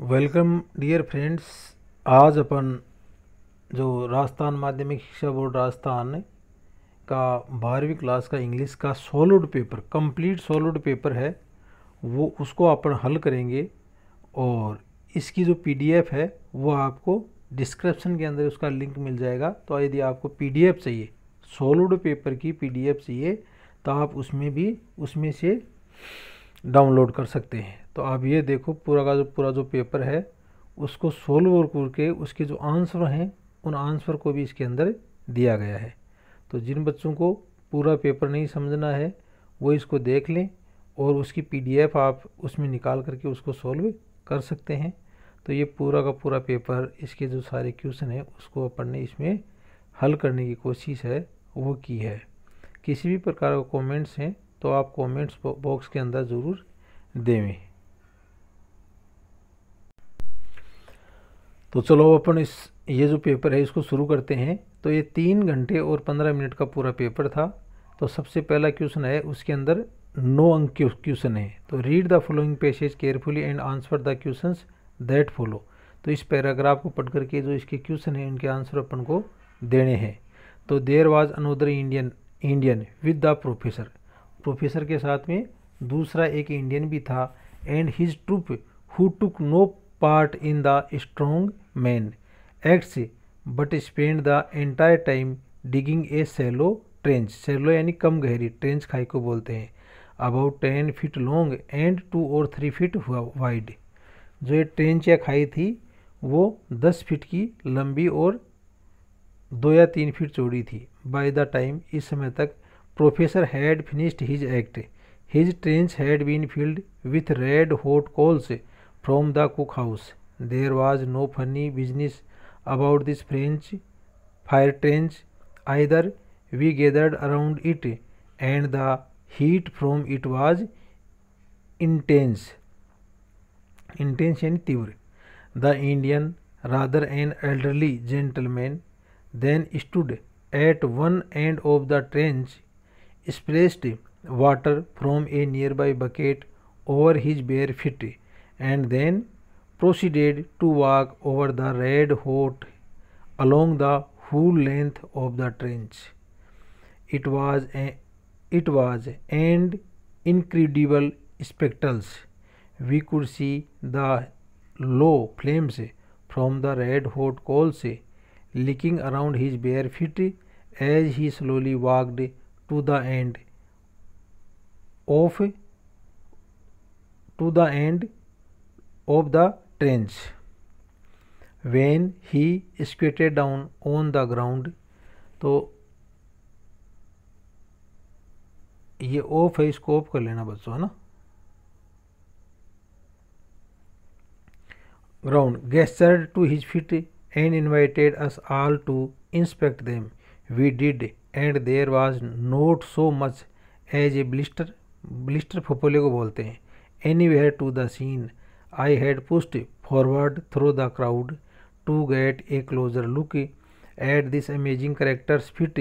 Welcome dear friends आज अपन जो राजस्थान माध्यमिक शिक्षा बोर्ड राजस्थान का बारहवीं क्लास का इंग्लिश का solid paper complete solid paper है वो उसको अपन हल करेंगे और इसकी जो पीडीएफ है वो आपको डिस्क्रिप्शन के अंदर उसका लिंक मिल जाएगा तो यदि आपको पीडीएफ चाहिए सॉलिड पेपर की पीडीएफ चाहिए तो आप उसमें भी उसमें से डाउनलोड कर सकते हैं तो आप ये देखो पूरा का जो पूरा जो पेपर है उसको सोल्व करके उसके जो आंसर हैं उन आंसर को भी इसके अंदर दिया गया है तो जिन बच्चों को पूरा पेपर नहीं समझना है वो इसको देख लें और उसकी पीडीएफ आप उसमें निकाल करके उसको सोल्व कर सकते हैं तो ये पूरा का पूरा पेपर इसके जो सारे क्वेश्चन हैं उसको अपन ने इसमें हल करने की कोशिश है वो की है किसी भी प्रकार का कमेंट्स हैं तो आप कमेंट्स बॉक्स के अंदर ज़रूर देवें तो चलो अपन इस ये जो पेपर है इसको शुरू करते हैं तो ये तीन घंटे और पंद्रह मिनट का पूरा पेपर था तो सबसे पहला क्वेश्चन है उसके अंदर नो अंक क्वेश्चन है तो read the following passage carefully and answer the question that follow तो इस पैराग्राफ को पढ़ करके जो इसके क्वेश्चन हैं उनके आंसर अपन को देने हैं तो there was another Indian Indian with the professor professor के साथ में दूसरा एक इंडियन भी था and his troupe who took no part in the strong man acts but spend the entire time digging a shallow trench shallow यानी कम गहरी ट्रेंच खाई को बोलते हैं about ten feet long and two और थ्री फीट वाइड जो ये ट्रेंच या खाई थी वो दस फिट की लंबी और दो या तीन फिट चौड़ी थी बाय द टाइम इस समय तक professor had finished his act his trench had been filled with red hot coals from the cookhouse. There was no funny business about this French fire trench either. We gathered around it, and the heat from it was intense, intense and tivr. The Indian, rather an elderly gentleman, then stood at one end of the trench, splashed water from a nearby bucket over his bare feet and then proceeded to walk over the red hot along the whole length of the trench. It was a, it was and incredible spectacles. We could see the low flames from the red hot coals licking around his bare feet as he slowly walked to the end of to the end of the trench when he squatted down on the ground तो ये of है इसको of कर लेना बच्चों है ना ground gestured to his feet and invited us all to inspect them we did and there was not so much as a blister blister फोपोले को बोलते हैं anywhere to the scene I had pushed forward through the crowd to get a closer look at this amazing character's feet,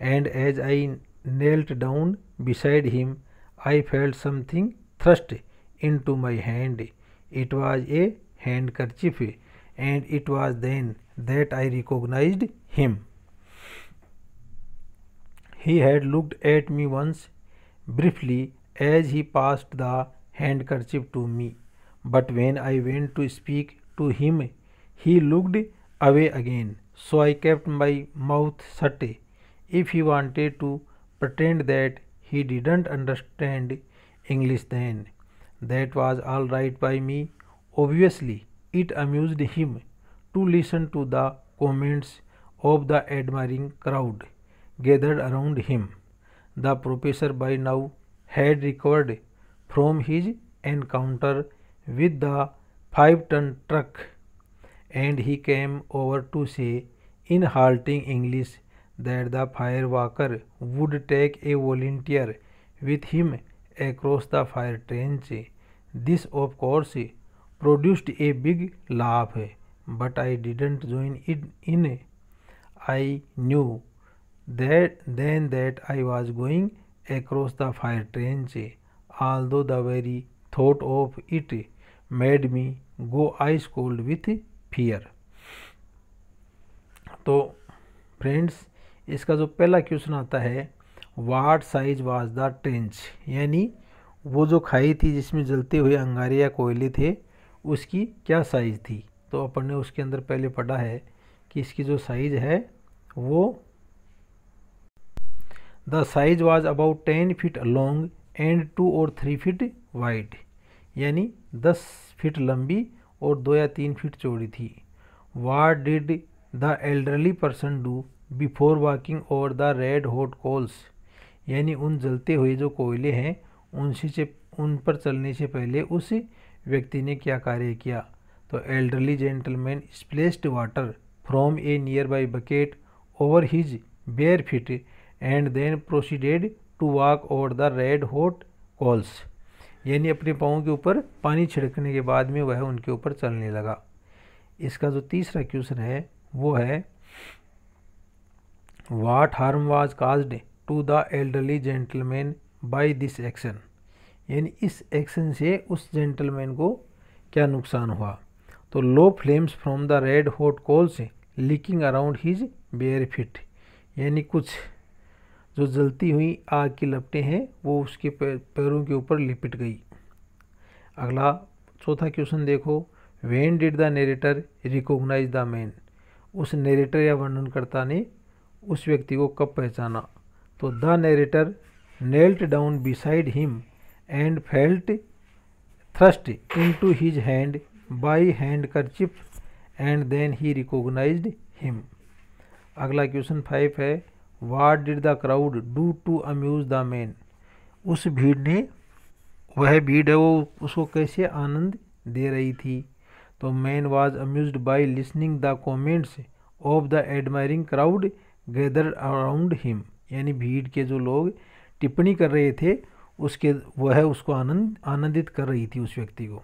and as I knelt down beside him, I felt something thrust into my hand. It was a handkerchief, and it was then that I recognized him. He had looked at me once briefly as he passed the handkerchief to me. But when I went to speak to him, he looked away again. So I kept my mouth shut. If he wanted to pretend that he didn't understand English then, that was all right by me. Obviously, it amused him to listen to the comments of the admiring crowd gathered around him. The professor by now had recovered from his encounter with the 5 ton truck and he came over to say in halting English that the fire worker would take a volunteer with him across the fire trench. This of course produced a big laugh but I didn't join it in. I knew that then that I was going across the fire trench although the very thought of it made me go ice cold with fear तो friends इसका जो पहला question आता है what size was the trench यानी वो जो खाई थी जिसमें जलते हुए अंगारे या कोयले थे उसकी क्या साइज़ थी तो अपन ने उसके अंदर पहले पढ़ा है कि इसकी जो साइज़ है वो the size was about ten feet long and two और थ्री फीट वाइड यानी 10 फीट लंबी और दो या तीन फीट चौड़ी थी what did the elderly person do before walking over the red hot coals यानी उन जलते हुए जो कोयले हैं उनसे से उन पर चलने से पहले उस व्यक्ति ने क्या कार्य किया तो elderly gentleman splashed water from a nearby bucket over his bare feet and then proceeded to walk over the red hot coals यानी अपने पाँव के ऊपर पानी छिड़कने के बाद में वह उनके ऊपर चलने लगा इसका जो तीसरा क्वेश्चन है वो है what harm was caused to the elderly gentleman by this action यानी इस एक्शन से उस जेंटलमैन को क्या नुकसान हुआ तो low flames from the red hot coals licking around his bare feet यानी कुछ जो जलती हुई आग की लपटें हैं वो उसके पैरों के ऊपर लिपट गई अगला चौथा क्वेश्चन देखो when did the narrator recognise the man उस नेरेटर या वर्णनकर्ता ने उस व्यक्ति को कब पहचाना तो the narrator knelt down beside him and felt thrust into his hand by handkerchief and then he recognise him अगला क्वेश्चन फाइव है what did the crowd do to amuse the man उस भीड़ ने वह भीड़ है वो उसको कैसे आनंद दे रही थी तो man was amused by listening the comments of the admiring crowd gather around him यानी भीड़ के जो लोग टिप्पणी कर रहे थे उसके वह उसको आनंद आनंदित कर रही थी उस व्यक्ति को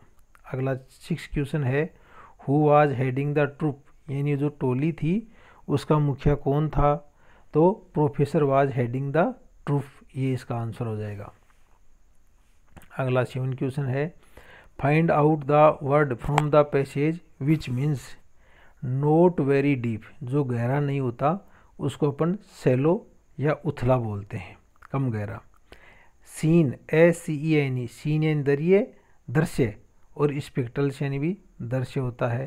अगला सिक्स क्वेश्चन है who was heading the troupe यानी जो टोली थी उसका मुखिया कौन था तो professor was heading the troupe ये इसका आंसर हो जाएगा अगला सेवन क्वेश्चन है find out the word from the passage which means not very deep जो गहरा नहीं होता उसको अपन सेलो या उथला बोलते हैं कम गहरा scene S C E N E scene N दरिए दृश्य और स्पेक्टल से यानी भी दृश्य होता है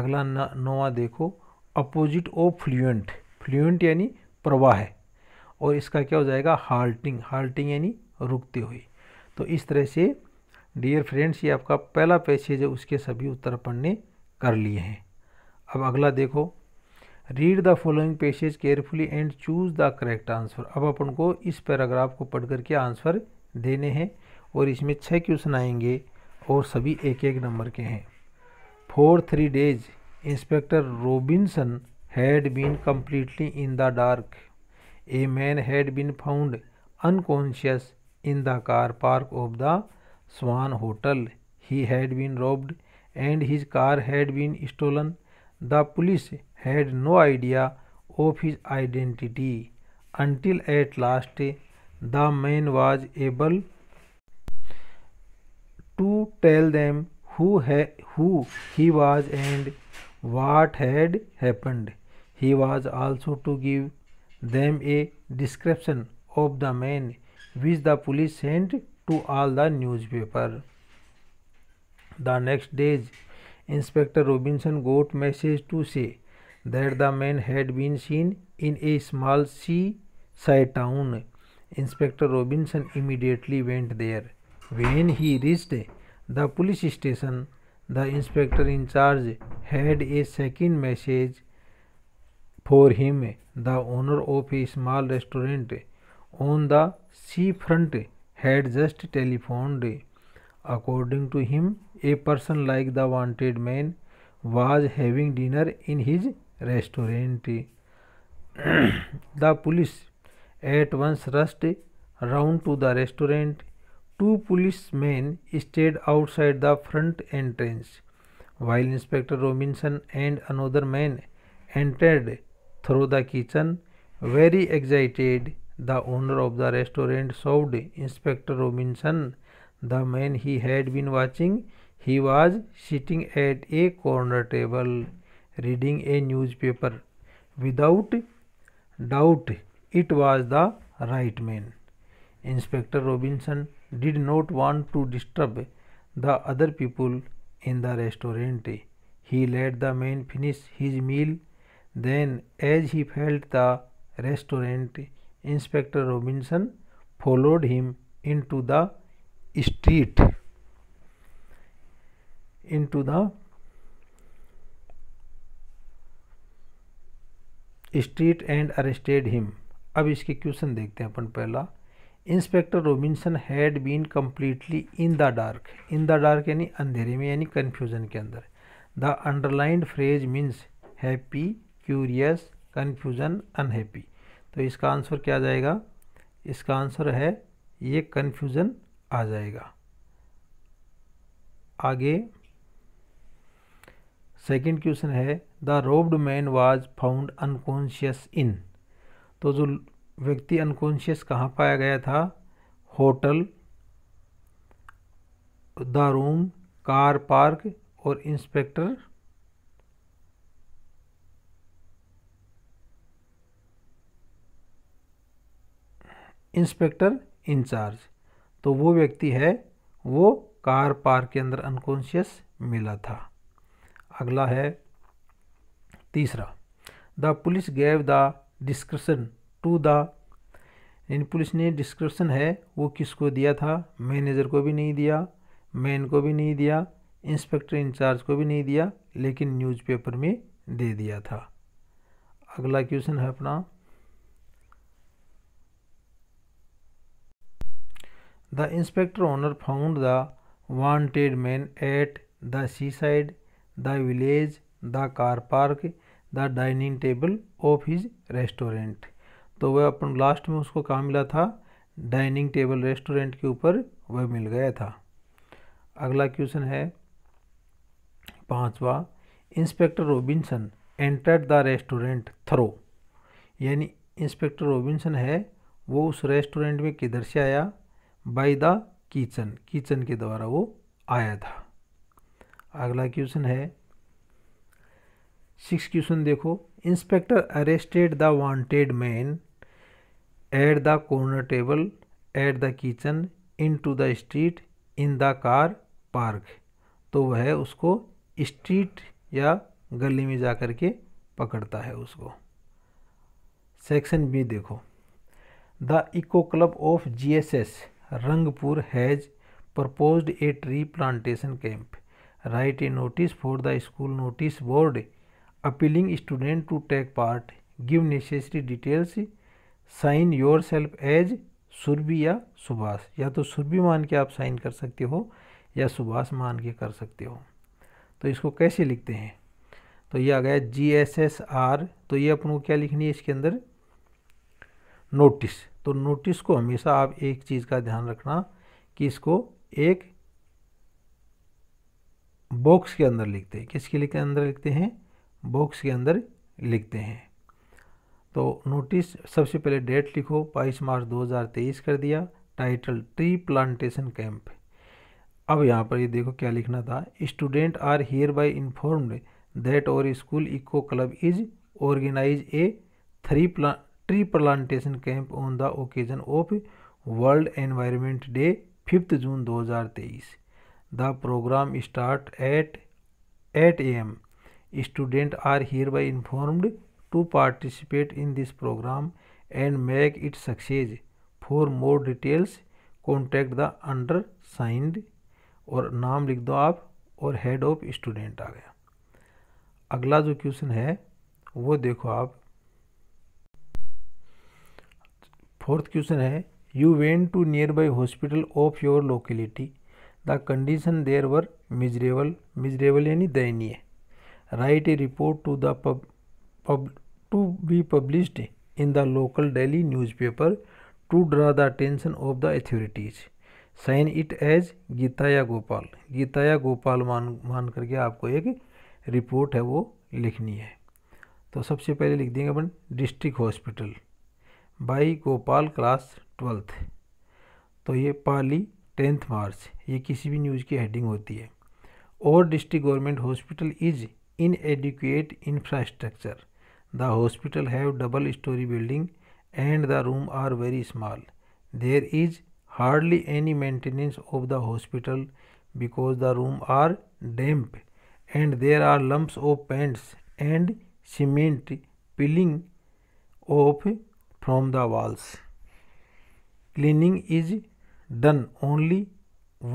अगला नवा देखो अपोजिट ऑफ फ्लुएंट फ्लुएंट यानी प्रवाह है और इसका क्या हो जाएगा हाल्टिंग हाल्टिंग यानी रुकते हुए तो इस तरह से डियर फ्रेंड्स ये आपका पहला पैसेज है उसके सभी उत्तर अपन ने कर लिए हैं अब अगला देखो read the following passage carefully and choose the correct answer अब अपन को इस पैराग्राफ को पढ़ करके आंसर देने हैं और इसमें छः क्वेश्चन आएंगे और सभी एक एक नंबर के हैं for three days inspector Robinson had been completely in the dark. A man had been found unconscious in the car park of the Swan Hotel. He had been robbed and his car had been stolen. The police had no idea of his identity until at last the man was able to tell them who, ha- who he was and what had happened. He was also to give them a description of the man which the police sent to all the newspaper. The next days, Inspector Robinson got message to say that the man had been seen in a small seaside town. Inspector Robinson immediately went there. When he reached the police station, the inspector in charge had a second message for him, the owner of a small restaurant on the seafront had just telephoned. According to him, a person like the wanted man was having dinner in his restaurant. the police at once rushed round to the restaurant. Two policemen stayed outside the front entrance, while Inspector Robinson and another man entered through the kitchen. Very excited, the owner of the restaurant shouted, Inspector Robinson, the man he had been watching. He was sitting at a corner table reading a newspaper. Without doubt, it was the right man. Inspector Robinson did not want to disturb the other people in the restaurant. He let the man finish his meal Then, as he felt the restaurant, Inspector Robinson followed him into the street, into the street and arrested him अब इसके question देखते हैं अपन पहला inspector Robinson had been completely in the dark in the dark यानी अंधेरे में यानी कन्फ्यूज़न के अंदर the underlined phrase means happy curious confusion unhappy तो इसका आंसर क्या आ जाएगा इसका आंसर है ये कन्फ्यूज़न आ जाएगा आगे सेकंड क्वेश्चन है the robbed man was found unconscious in तो जो व्यक्ति अनकॉन्शियस कहाँ पाया गया था hotel the room car park और इंस्पेक्टर इंस्पेक्टर इंचार्ज तो वो व्यक्ति है वो कार पार्क के अंदर अनकॉन्शियस मिला था अगला है तीसरा the police gave the description to the in police ने डिस्क्रिप्शन है वो किसको दिया था मैनेजर को भी नहीं दिया मैन को भी नहीं दिया इंस्पेक्टर इंचार्ज को भी नहीं दिया लेकिन न्यूज़पेपर में दे दिया था अगला क्वेश्चन है अपना The inspector owner found the wanted man at the seaside, the village, the car park, the dining table of his restaurant तो वह अपन लास्ट में उसको कहाँ मिला था डाइनिंग टेबल रेस्टोरेंट के ऊपर वह मिल गया था अगला क्वेश्चन है पांचवा inspector Robinson entered the restaurant through यानी इंस्पेक्टर रोबिन्सन है वो उस रेस्टोरेंट में किधर से आया बाय द कीचन कीचन के द्वारा वो आया था अगला क्वेश्चन है सिक्स क्वेश्चन देखो inspector arrested the wanted man at the corner table at the kitchen into the street in the car park तो वह उसको स्ट्रीट या गली में जाकर के पकड़ता है उसको सेक्शन बी देखो the eco club of GSS Rangpur has proposed a tree plantation camp write a notice for the school notice board appealing student to take part give necessary details sign yourself as Surabhi या सुभाष या तो सुरभि मान के आप sign कर सकते हो या सुभाष मान के कर सकते हो तो इसको कैसे लिखते हैं तो ये आ गया जी एस एस आर तो ये अपन को क्या लिखनी है इसके अंदर नोटिस तो नोटिस को हमेशा आप एक चीज़ का ध्यान रखना कि इसको एक बॉक्स के अंदर लिखते हैं किसके लिए के अंदर लिखते हैं बॉक्स के अंदर लिखते हैं तो नोटिस सबसे पहले डेट लिखो बाईस मार्च 2023 कर दिया टाइटल ट्री प्लांटेशन कैंप अब यहाँ पर ये देखो क्या लिखना था student are hereby informed that our school eco club is organise a three plan tree plantation camp on the occasion of world environment day fifth June 2023 the programme start at eight AM student are hereby informed to participate in this programme and make it success for more details contact the undersigned और नाम लिख दो आप और head of student आ गया अगला जो question है वो देखो आप फोर्थ क्वेश्चन है you went to nearby hospital of your locality the condition there were miserable miserable यानी दयनीय write a report to the pub to be published in the local daily newspaper to draw the attention of the authorities sign it as Geeta या गोपाल गीता या गोपाल मान मान करके आपको एक report है वो लिखनी है तो सबसे पहले लिख देंगे अपन district hospital by Gopal class twelfth तो ये पाली टेंथ मार्च ये किसी भी न्यूज़ की हेडिंग होती है और district government hospital is inadequate infrastructure the hospital have double storey building and the room are very small there is hardly any maintenance of the hospital because the room are damp and there are lumps of paints and cement peeling off from the walls. Cleaning is done only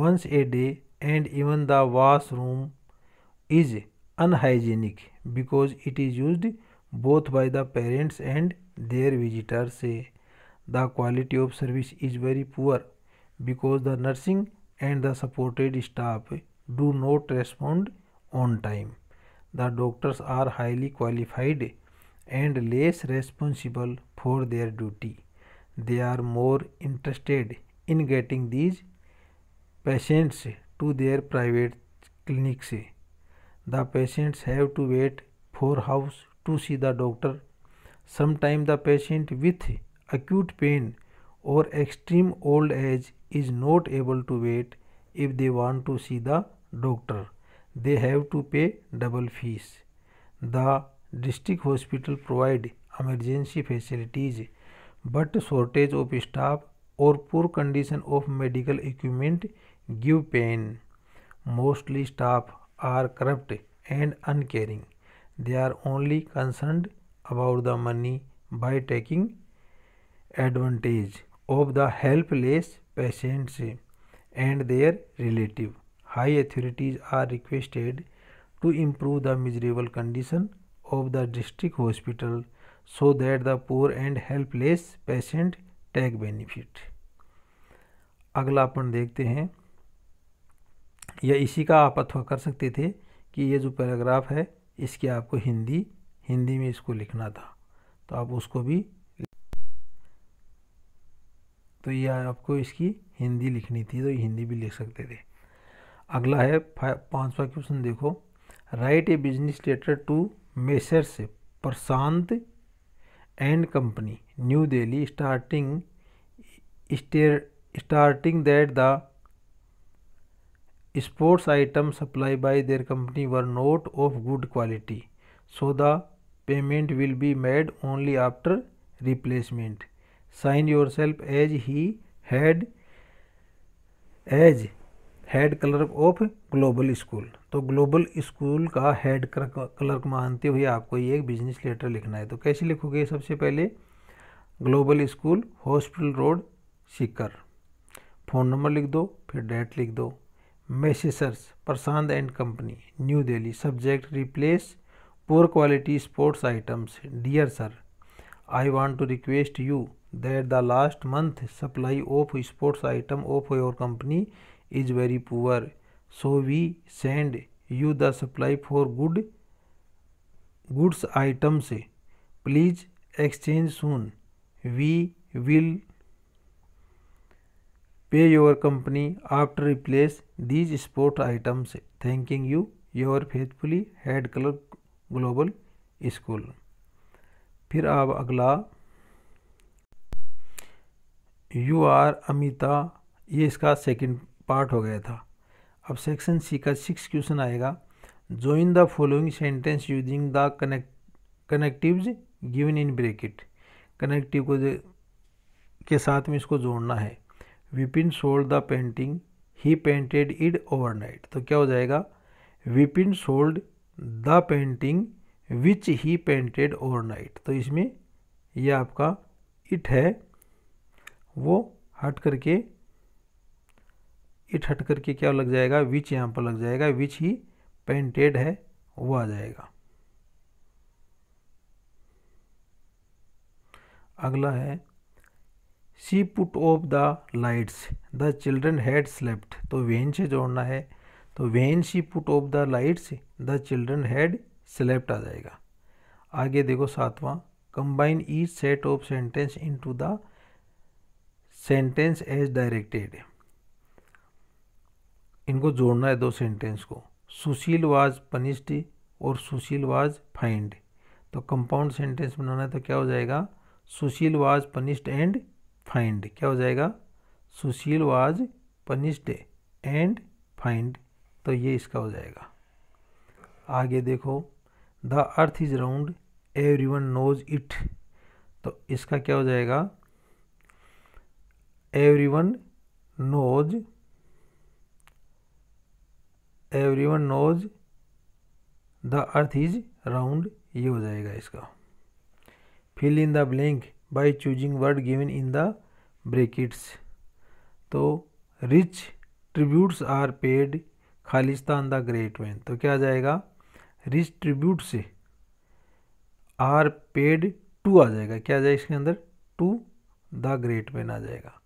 once a day and even the washroom is unhygienic because it is used both by the parents and their visitors. The quality of service is very poor because the nursing and the supported staff do not respond on time. The doctors are highly qualified and less responsible for their duty. They are more interested in getting these patients to their private clinics. The patients have to wait for hours to see the doctor. Sometimes the patient with acute pain or extreme old age is not able to wait if they want to see the doctor. They have to pay double fees. The District hospital provide emergency facilities, but shortage of staff or poor condition of medical equipment give pain. Mostly staff are corrupt and uncaring. They are only concerned about the money by taking advantage of the helpless patients and their relative. High authorities are requested to improve the miserable condition of the district hospital so that the poor and helpless patient take benefit अगला अपन देखते हैं या इसी का आप अथवा कर सकते थे कि ये जो पैराग्राफ है इसकी आपको हिंदी हिंदी में इसको लिखना था तो आप उसको भी तो ये आपको इसकी हिंदी लिखनी थी तो हिंदी भी लिख सकते थे अगला है पाँचवा क्वेश्चन देखो write a business letter to Messrs Prashant and company New Delhi starting starting that the sports item supply by their company were not of good quality so the payment will be made only after replacement sign yourself as he had as head clerk of global school तो global school का head clerk मानते हुए आपको ये एक business letter लिखना है तो कैसे लिखोगे सबसे पहले global school hospital road Sikar phone number लिख दो फिर डेट लिख दो Messrs Prashant and company New Delhi subject replace poor quality sports items dear sir I want to request you that the last month supply of sports item of your company is very poor so we send you the supply for good goods items please exchange soon we will pay your company after replace these sport items thanking you your faithfully head clerk global school फिर आप अगला you are Amita ये इसका second part हो गया था अब section C का सिक्स क्वेश्चन आएगा join the following sentence using the connect connectives given in bracket connective को के साथ में इसको जोड़ना है Vipin sold the painting he painted it overnight तो क्या हो जाएगा Vipin sold the painting which he painted overnight तो इसमें यह आपका इट है वो हट करके इट हट करके क्या लग जाएगा विच यहाँ पर लग जाएगा विच ही पेंटेड है वो आ जाएगा अगला है see put off the lights the children had slept तो वेन से जोड़ना है तो when see put off the lights the children had slept आ जाएगा आगे देखो सातवां combine each set of sentence into the sentence as directed इनको जोड़ना है दो सेंटेंस को सुशील वाज पनिश्ड और सुशील वाज फाइंड तो कंपाउंड सेंटेंस बनाना है तो क्या हो जाएगा Sushil was punished and fined क्या हो जाएगा Sushil was punished and fined तो ये इसका हो जाएगा आगे देखो the earth is round every one knows it तो इसका क्या हो जाएगा every one knows everyone knows the earth is round ये हो जाएगा इसका fill in the blank by choosing word given in the brackets तो रिच ट्रिब्यूट्स आर पेड खालिस्तान द ग्रेट वैन तो क्या आ जाएगा rich tributes are paid to आ जाएगा क्या आ जाएगा इसके अंदर टू द ग्रेट वैन आ जाएगा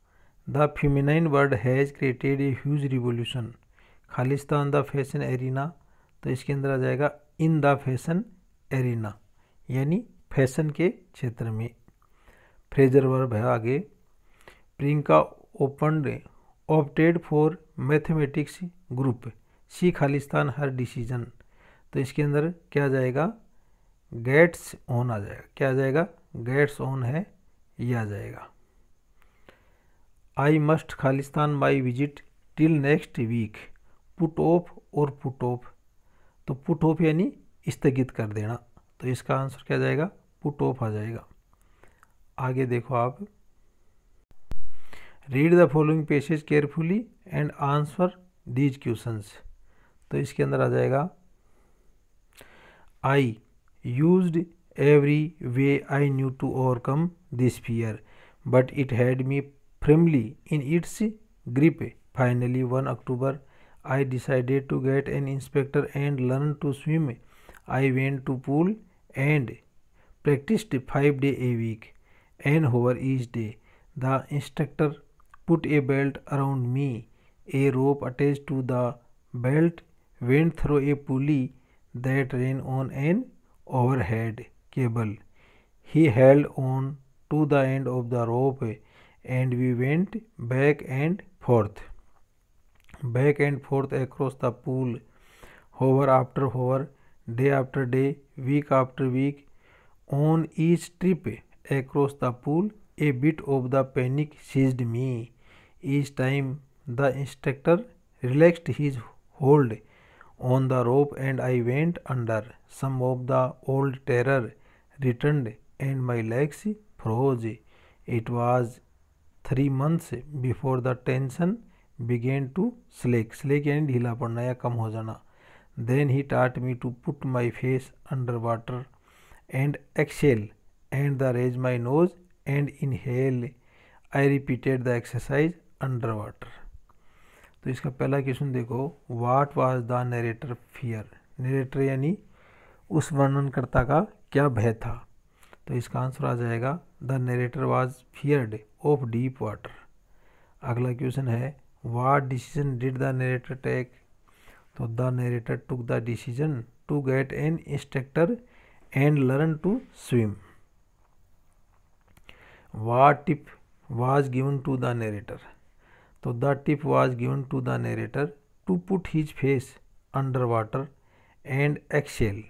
the feminine word has created a huge revolution खालिस्तान द फैशन एरिना तो इसके अंदर आ जाएगा इन द फैशन एरिना यानी फैशन के क्षेत्र में फ्रेजर वर्ब है आगे Priyanka open opted for mathematics group C खालिस्तान हर डिसीजन तो इसके अंदर क्या जाएगा गेट्स ऑन आ जाएगा क्या जाएगा गेट्स ऑन है यह आ जाएगा आई मस्ट खालिस्तान my visit till next week put off और पुट ऑफ तो पुट ऑफ यानी स्थगित कर देना तो इसका आंसर क्या जाएगा पुट ऑफ आ जाएगा आगे देखो आप read the following passage carefully and answer these questions तो इसके अंदर आ जाएगा I used way I knew to overcome this this but it had me firmly in its grip finally one October October I decided to get an inspector and learn to swim. I went to pool and practiced 5 days a week, And over each day. The instructor put a belt around me. A rope attached to the belt went through a pulley that ran on an overhead cable. He held on to the end of the rope and we went back and forth back and forth across the pool, hour after hour, day after day, week after week. On each trip across the pool, a bit of the panic seized me. Each time the instructor relaxed his hold on the rope and I went under. Some of the old terror returned and my legs froze. It was three months before the tension began to slack slack यानी ढीला पड़ना या कम हो जाना then he taught me to put my face under water and exhale and the raise my nose and inhale I repeated the exercise under water तो इसका पहला question देखो what was the narrator fear narrator यानी उस वर्णनकर्ता का क्या भय था तो इसका आंसर आ जाएगा the narrator was feared of deep water अगला क्वेश्चन है What decision did the narrator take? So the narrator took the decision to get an instructor and learn to swim. What tip was given to the narrator? So the tip was given to the narrator to put his face underwater and exhale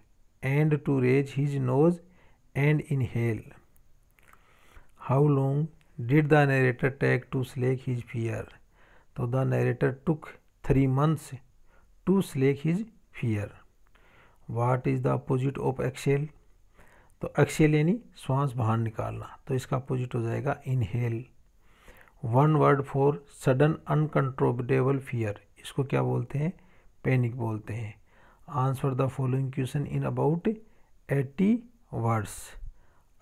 and to raise his nose and inhale. How long did the narrator take to slake his fear? तो the narrator took three months to slake his fear what is the opposite of exhale तो exhale यानी श्वास बाहर निकालना तो इसका opposite हो जाएगा inhale one word for sudden uncontrollable fear इसको क्या बोलते हैं पैनिक बोलते हैं answer the following question in about eighty words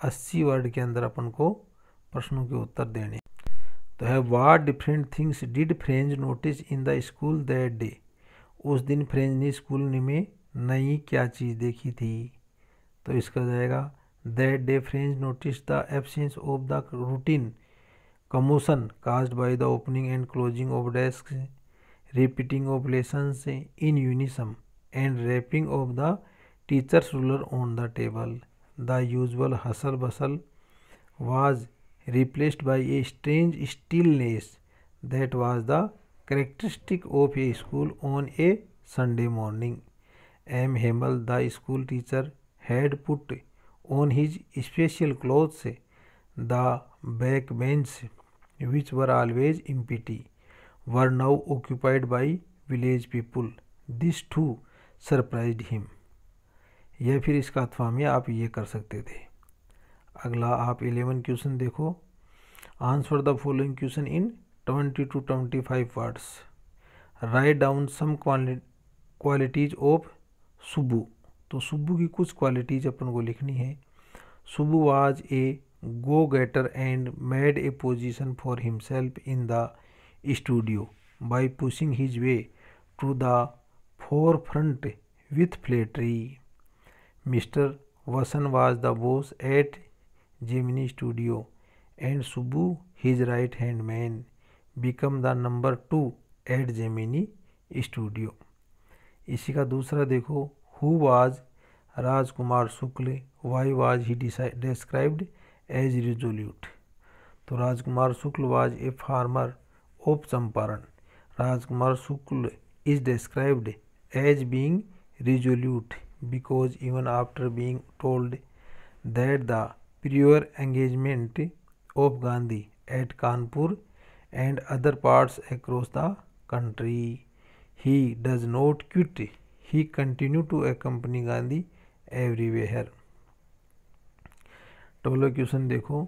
अस्सी वर्ड के अंदर अपन को प्रश्नों के उत्तर देने तो है what different things did Franz notice in the school that day उस दिन फ्रेंज ने स्कूल में नई क्या चीज़ देखी थी तो इसका जाएगा that day Franz notice the absence of the routine commotion caused by the opening and closing of desk repeating of lesson in unison and rapping of the teacher's ruler on the table the usual hustle bustle was replaced by a strange stillness that was the characteristic of a school on a Sunday morning. M. Hemel, the school teacher, had put on his special clothes the back benches which were always empty, were now occupied by village people. This too surprised him. या फिर इसका अथवा में आप ये कर सकते थे अगला आप इलेवन क्वेश्चन देखो answer the following question in twenty to twenty five words write down some qualities of Subbu तो सुबू की कुछ क्वालिटीज अपन को लिखनी है Subbu was a go getter and made a position for himself in the studio by pushing his way to the forefront with flattery mister Vasan was the boss at Gemini studio and Subbu his right hand man become the number two at Gemini studio इसी का दूसरा देखो who was Rajkumar Shukla why was he described as resolute तो Rajkumar Shukla was a farmer of Champaran Rajkumar Shukla is described as being resolute because even after being told that the prior engagement of Gandhi at Kanpur and other parts across the country. He does not quit. He continued to accompany Gandhi everywhere. टोलो question देखो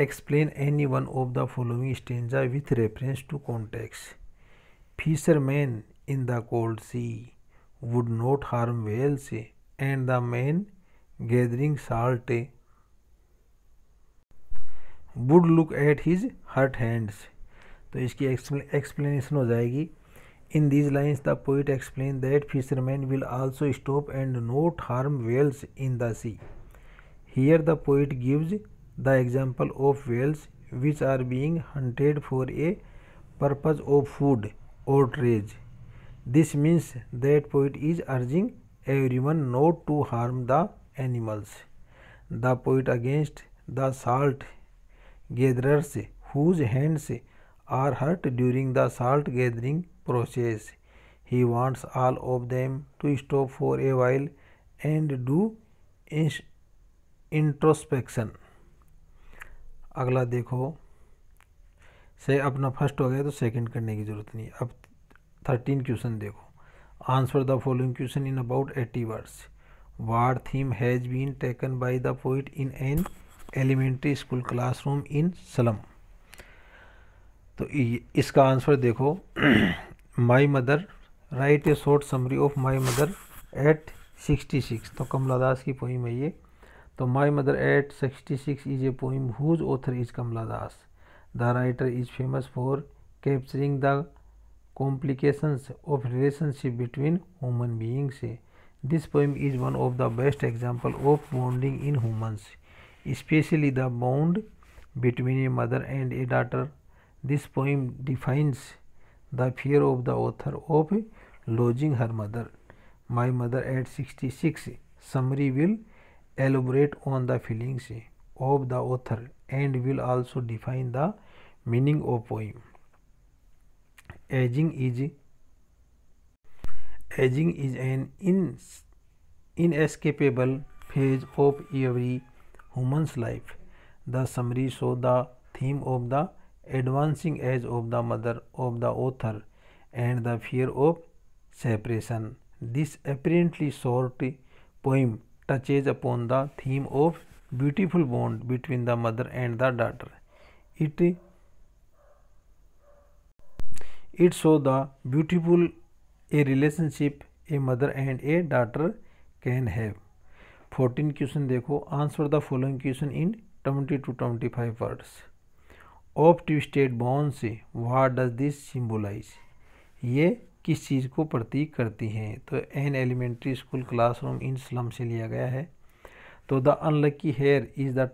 explain any one of the following stanza with reference to context fisherman in the cold sea would not harm whales and the man gathering salt would look at his hurt hands तो इसकी explanation हो जाएगी in these lines the poet explain that fisherman will also stop and not harm whales in the sea here the poet gives the example of whales which are being hunted for a purpose of food और trades this means that poet is urging every one not to harm the animals the poet against the salt gather से whose hand से are hurt during the salt gathering process he wants all of them to stop for a while and do introspection अगला देखो से अपना first हो गया तो second करने की ज़रूरत नहीं अब थर्टीन क्वेश्चन देखो answer the following question in about eighty words war theme has been taken by the poet in an elementary school classroom in slum तो इसका आंसर देखो my mother write a short summary of my mother at sixty six तो कमला दास की poem है ये तो my mother at sixty six is a poem whose author is Kamala Das the writer is famous for capturing the complications of relationship between human beings this poem is one of the best example of bonding in humans especially the bond between a mother and a daughter. This poem defines the fear of the author of losing her mother. My mother at 66. Summary will elaborate on the feelings of the author and will also define the meaning of poem. Aging is aging is an in, inescapable phase of every human's life. The summary show the theme of the advancing age of the mother of the author and the fear of separation. This apparently short poem touches upon the theme of beautiful bond between the mother and the daughter. It it shows the beautiful a relationship a mother and a daughter can have. Fourteen question देखो answer the following question in twenty to twenty five words of twisted bone से what does this symbolise ये किस चीज़ को प्रतीक करती हैं तो an elementary school classroom in slum से लिया गया है तो the unlucky heir is the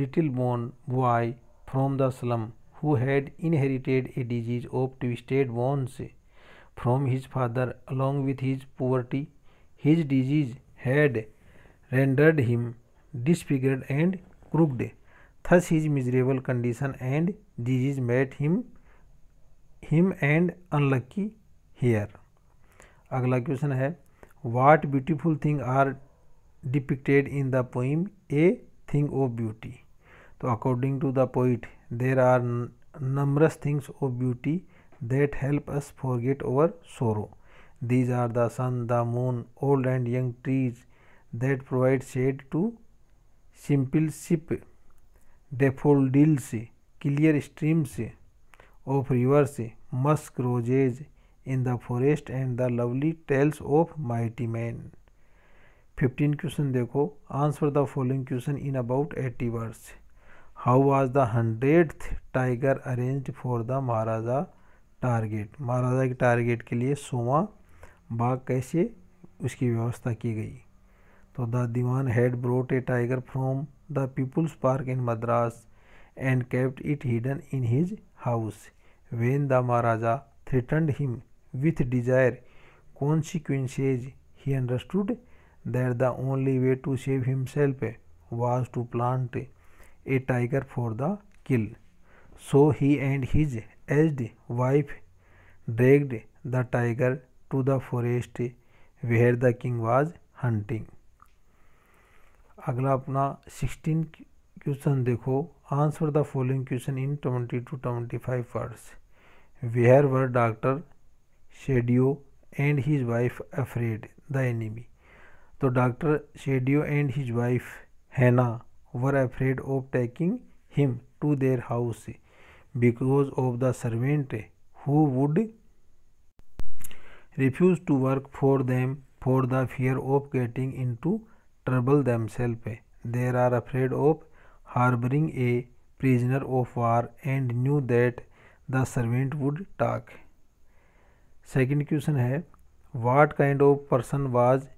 little bone boy from the slum who had inherited a disease of twisted bone से from his father along with his poverty his disease had rendered him disfigured and crooked. Thus miserable condition and and disease made him him and unlucky here. अगला question है what beautiful thing are depicted in the poem a thing of beauty तो according to the poet there are numerous things of beauty that help us for get over sorrow these are the sun the moon old and young trees that provide shade to simple ship daffodils clear streams of rivers musk roses in the forest and the lovely tales of mighty men fifteen question देखो answer the following question in about eighty words how was the hundred tiger arrange for the Maharaja target Maharaja के target के लिए सोवा बाग कैसे उसकी व्यवस्था की गई तो the dewan had brought a tiger from the People's Park in Madras and kept it hidden in his house when the Maharaja threatened him with desire consequences he understood that the only way to save self was to plant a tiger for the kill so he and his age wife dragged the tiger to the forest where the king was hunting अगला अपना sixteen question देखो answer the following question in twenty to twenty five words where were doctor Sadao and his wife afraid the enemy तो doctor Sadao and his wife Hana were afraid of taking him to their house because of the servant who would refuse to work for them for the fear of getting into trouble trouble themselves. There are afraid of harbouring a prisoner of war and knew that the servant would talk second question है what kind of person was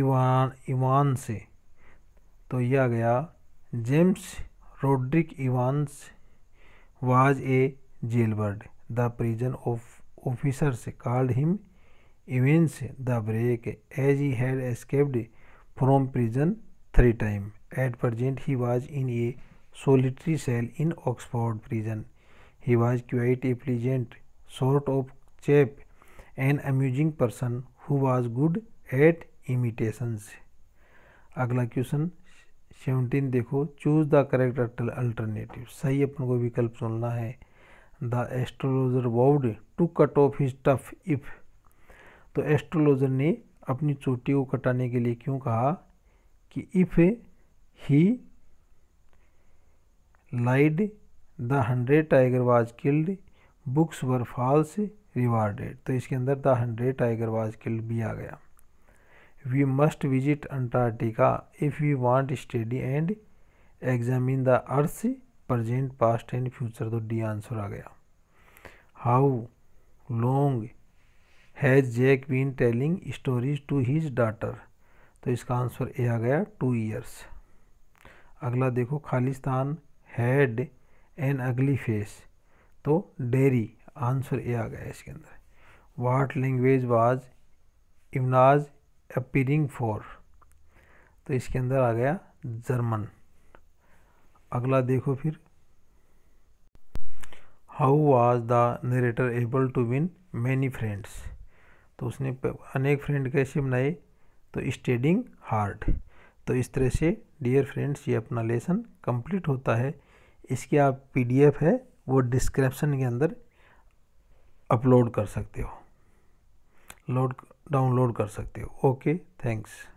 Evan Evan से तो यह आ गया James Roderick Evans was a jail bird the prison of officers called him Evans the break as he had escaped from prison three times. At present, he was in a solitary cell in Oxford prison. He was quite a pleasant sort of chap, an amusing person who was good at imitations. अगला question seventeen देखो choose the correct alternative सही अपन को विकल्प चुनना है the astrologer vowed to cut off his tuft if तो astrologer ने अपनी चोटी को कटाने के लिए क्यों कहा कि if he lied the hundred tiger was killed books were false rewarded तो इसके अंदर the hundred tiger was killed भी आ गया we must visit Antarctica if we want study and examine the earth present past and future तो D answer आ गया how long has Jack been telling stories to his daughter तो इसका answer A आ गया टू ईयर्स अगला देखो Khalistan had an ugly face तो डेरी आंसर ए आ गया इसके अंदर वाट लैंग्वेज वाज इमनाज अपीरिंग फॉर तो इसके अंदर आ गया जर्मन अगला देखो फिर how was the narrator able to win many friends तो उसने अनेक फ्रेंड कैसे बनाए तो स्टेडिंग हार्ड तो इस तरह से डियर फ्रेंड्स ये अपना लेसन कंप्लीट होता है इसकी आप पीडीएफ है वो डिस्क्रिप्शन के अंदर अपलोड कर सकते हो लोड डाउनलोड कर सकते हो ओके थैंक्स